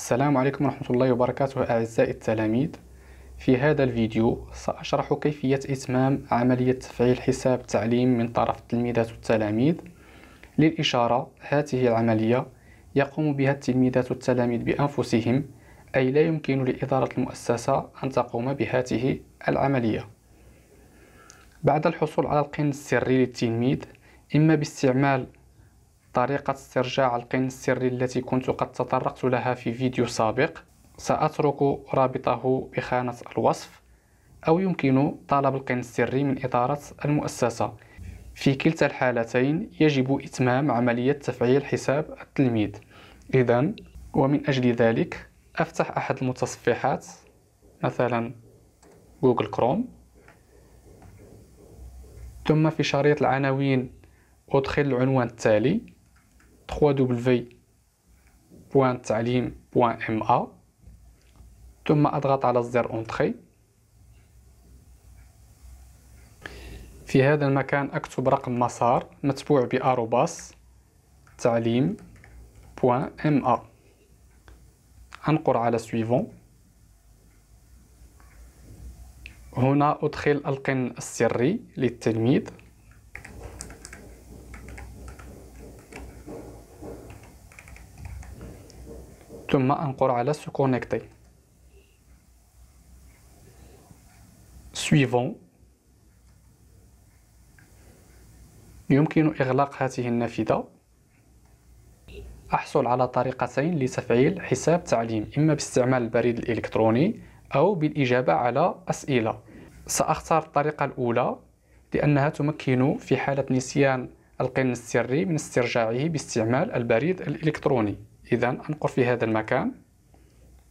السلام عليكم ورحمة الله وبركاته أعزائي التلاميذ في هذا الفيديو سأشرح كيفية إتمام عملية تفعيل حساب تعليم من طرف التلميذات والتلاميذ للإشارة هذه العملية يقوم بها التلميذات والتلاميذ بأنفسهم أي لا يمكن لإدارة المؤسسة أن تقوم بهذه العملية بعد الحصول على القن السري للتلميذ إما باستعمال طريقة استرجاع القن السري التي كنت قد تطرقت لها في فيديو سابق سأترك رابطه بخانة الوصف أو يمكن طلب القن السري من إدارة المؤسسة في كلتا الحالتين يجب إتمام عملية تفعيل حساب التلميذ إذا ومن أجل ذلك أفتح أحد المتصفحات مثلا جوجل كروم ثم في شريط العناوين أدخل العنوان التالي www.taalim.ma ثم أضغط على زر اونتري في هذا المكان أكتب رقم مسار متبوع بأروباس تعليم.ma أنقر على سويفون هنا أدخل القن السري للتلميذ ثم انقر على سكونكتي سويفون يمكن إغلاق هذه النافذة أحصل على طريقتين لتفعيل حساب تعليم إما باستعمال البريد الإلكتروني أو بالإجابة على أسئلة سأختار الطريقة الأولى لأنها تمكن في حالة نسيان القن السري من استرجاعه باستعمال البريد الإلكتروني إذا أنقر في هذا المكان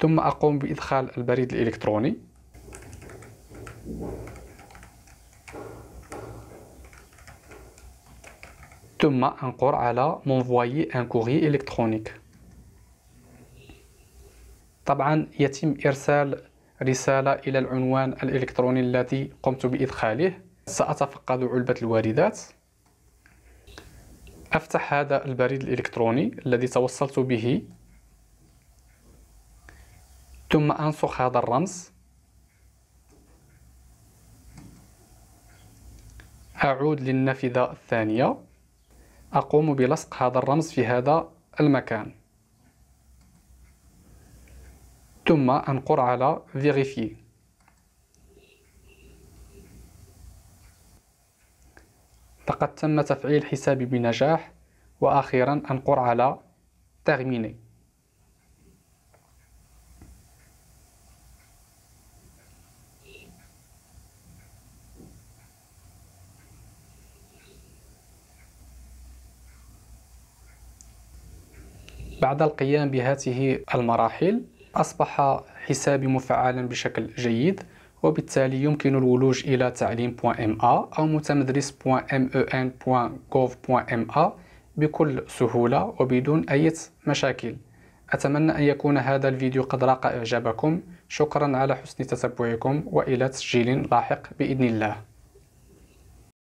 ثم أقوم بإدخال البريد الإلكتروني ثم أنقر على منفوي ان كوري إلكترونيك طبعا يتم إرسال رسالة إلى العنوان الإلكتروني الذي قمت بإدخاله سأتفقد علبة الواردات افتح هذا البريد الالكتروني الذي توصلت به ثم انسخ هذا الرمز اعود للنافذه الثانيه اقوم بلصق هذا الرمز في هذا المكان ثم انقر على vérifier فقد تم تفعيل حسابي بنجاح وأخيرا أنقر على ترميني بعد القيام بهذه المراحل أصبح حسابي مفعلا بشكل جيد وبالتالي يمكن الولوج إلى تعليم.ma أو متمدرس.men.gov.ma بكل سهولة وبدون أي مشاكل أتمنى أن يكون هذا الفيديو قد راق إعجابكم شكرا على حسن تتبعكم وإلى تسجيل لاحق بإذن الله